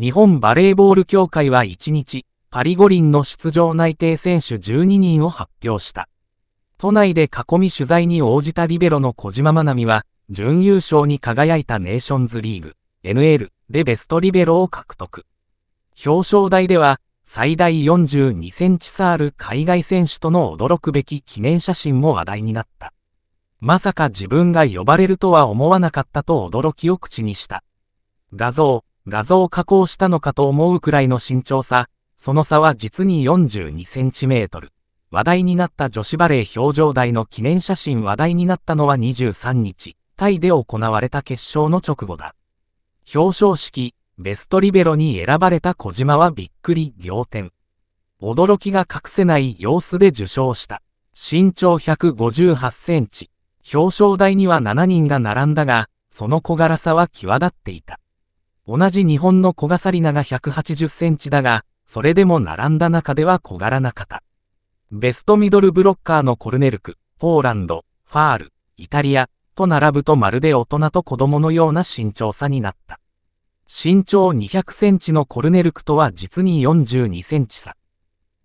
日本バレーボール協会は1日、パリ五輪の出場内定選手12人を発表した。都内で囲み取材に応じたリベロの小島真奈美は、準優勝に輝いたネーションズリーグ、NL でベストリベロを獲得。表彰台では、最大42センチ差ある海外選手との驚くべき記念写真も話題になった。まさか自分が呼ばれるとは思わなかったと驚きを口にした。画像、画像加工したのかと思うくらいの身長差、その差は実に42センチメートル。話題になった女子バレー表彰台の記念写真話題になったのは23日、タイで行われた決勝の直後だ。表彰式、ベストリベロに選ばれた小島はびっくり仰天。驚きが隠せない様子で受賞した。身長158センチ。表彰台には7人が並んだが、その小柄さは際立っていた。同じ日本の小笠里奈が180センチだが、それでも並んだ中では小柄な方。ベストミドルブロッカーのコルネルク、ポーランド、ファール、イタリア、と並ぶとまるで大人と子供のような身長差になった。身長200センチのコルネルクとは実に42センチ差。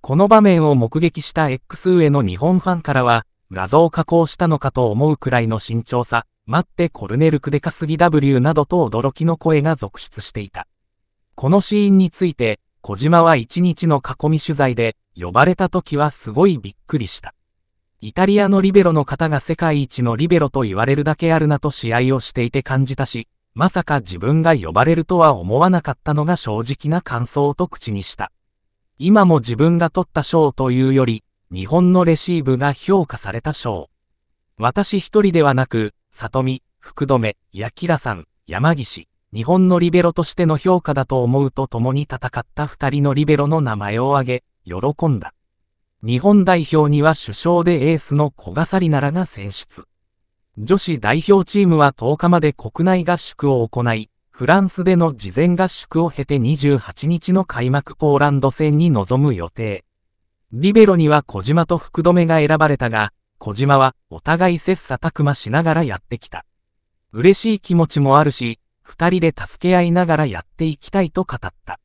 この場面を目撃した X 上の日本ファンからは、画像加工したのかと思うくらいの身長差、待ってコルネル・クデカスギ W などと驚きの声が続出していた。このシーンについて、小島は一日の囲み取材で、呼ばれた時はすごいびっくりした。イタリアのリベロの方が世界一のリベロと言われるだけあるなと試合をしていて感じたし、まさか自分が呼ばれるとは思わなかったのが正直な感想と口にした。今も自分が取った賞というより、日本のレシーブが評価された賞。私一人ではなく、里見、福留、八木さん、山岸、日本のリベロとしての評価だと思うと共に戦った二人のリベロの名前を挙げ、喜んだ。日本代表には首相でエースの小笠里奈良が選出。女子代表チームは10日まで国内合宿を行い、フランスでの事前合宿を経て28日の開幕ポーランド戦に臨む予定。リベロには小島と福留が選ばれたが、小島はお互い切磋琢磨しながらやってきた。嬉しい気持ちもあるし、二人で助け合いながらやっていきたいと語った。